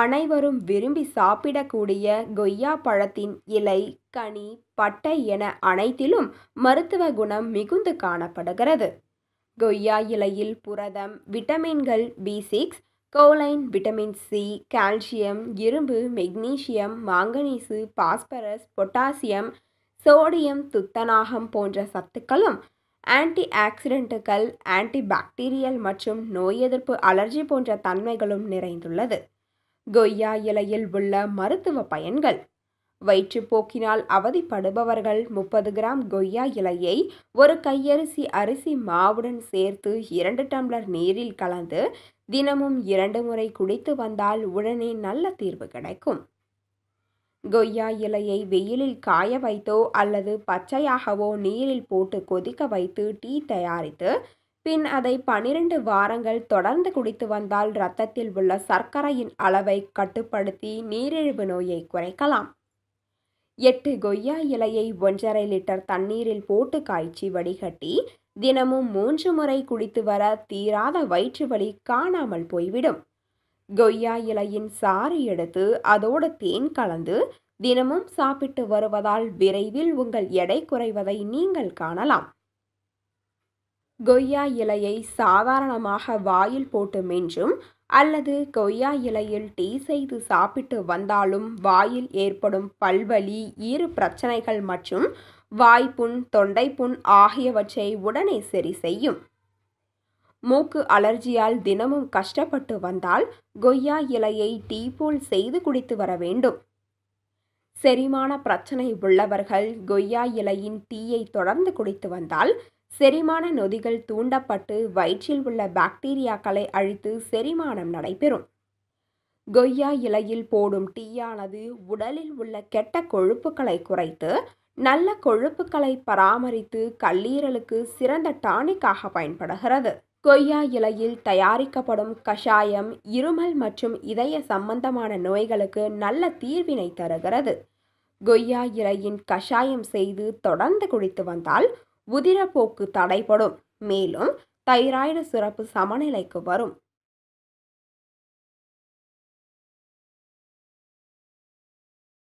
அனைவரும் விரும்பி சாப்பிடக்கூடிய கொய்யா பழத்தின் இலை கனி பட்டை என அனைத்திலும் மருத்துவ குணம் மிகுந்து காணப்படுகிறது கொய்யா இலையில் புரதம் விட்டமின்கள் B six choline vitamin C calcium இரும்பு magnesium manganese phosphorus potassium sodium துத்தநாகம் போன்ற சத்துக்களும் ஆன்டி ஆக்சிடென்ட்டுகள் ஆன்டி பாக்டீரியல் மற்றும் நோய் எதிர்ப்பு அலர்ஜி போன்ற தன்மைகளும் நிறைந்துள்ளது கொய்யா இலையில் உள்ள மருத்துவ பயன்கள் வயிற்றுப்போக்கினால் அவதிப்படுபவர்கள் முப்பது கிராம் கொய்யா இலையை ஒரு கையரிசி அரிசி மாவுடன் சேர்த்து இரண்டு டம்ளர் நீரில் கலந்து தினமும் இரண்டு முறை குடித்து வந்தால் உடனே நல்ல தீர்வு கிடைக்கும் கொய்யா இலையை வெயிலில் காய வைத்தோ அல்லது பச்சையாகவோ நீரில் போட்டு கொதிக்க வைத்து டீ தயாரித்து பின் அதை பனிரெண்டு வாரங்கள் தொடர்ந்து குடித்து வந்தால் இரத்தத்தில் உள்ள சர்க்கரையின் அளவை கட்டுப்படுத்தி நீரிழிவு நோயை குறைக்கலாம் எட்டு கொய்யா இலையை ஒன்றரை லிட்டர் தண்ணீரில் போட்டு காய்ச்சி வடிகட்டி தினமும் மூன்று முறை குடித்து வர தீராத வயிற்று வலி காணாமல் போய்விடும் கொய்யா இலையின் சாறு எடுத்து அதோடு தேன் கலந்து தினமும் சாப்பிட்டு வருவதால் விரைவில் உங்கள் எடை குறைவதை நீங்கள் காணலாம் கொய்யா இலையை சாதாரணமாக வாயில் போட்டு மென்றும் அல்லது கொய்யா இலையில் டீ செய்து சாப்பிட்டு வந்தாலும் வாயில் ஏற்படும் பல்வலி இரு பிரச்சனைகள் மற்றும் வாய்ப்புண் தொண்டைப்புண் ஆகியவற்றை உடனே சரி செய்யும் மூக்கு அலர்ஜியால் தினமும் கஷ்டப்பட்டு வந்தால் கொய்யா இலையை டீ போல் செய்து குடித்து வர வேண்டும் செரிமான பிரச்சனை உள்ளவர்கள் கொய்யா இலையின் டீயை தொடர்ந்து குடித்து வந்தால் செரிமான நொதிகள் தூண்டப்பட்டு வயிற்றில் உள்ள பாக்டீரியாக்களை அழித்து செரிமானம் நடைபெறும் கொய்யா இலையில் போடும் டீயானது உடலில் உள்ள கெட்ட கொழுப்புகளை குறைத்து நல்ல கொழுப்புகளை பராமரித்து கல்லீரலுக்கு சிறந்த டானிக்காக பயன்படுகிறது கொய்யா இலையில் தயாரிக்கப்படும் கஷாயம் இருமல் மற்றும் இதய சம்பந்தமான நோய்களுக்கு நல்ல தீர்வினை தருகிறது கொய்யா இலையின் கஷாயம் செய்து தொடர்ந்து குடித்து வந்தால் உதிரப்போக்கு தடைபடும் மேலும் தைராய்டு சுரப்பு சமநிலைக்கு வரும்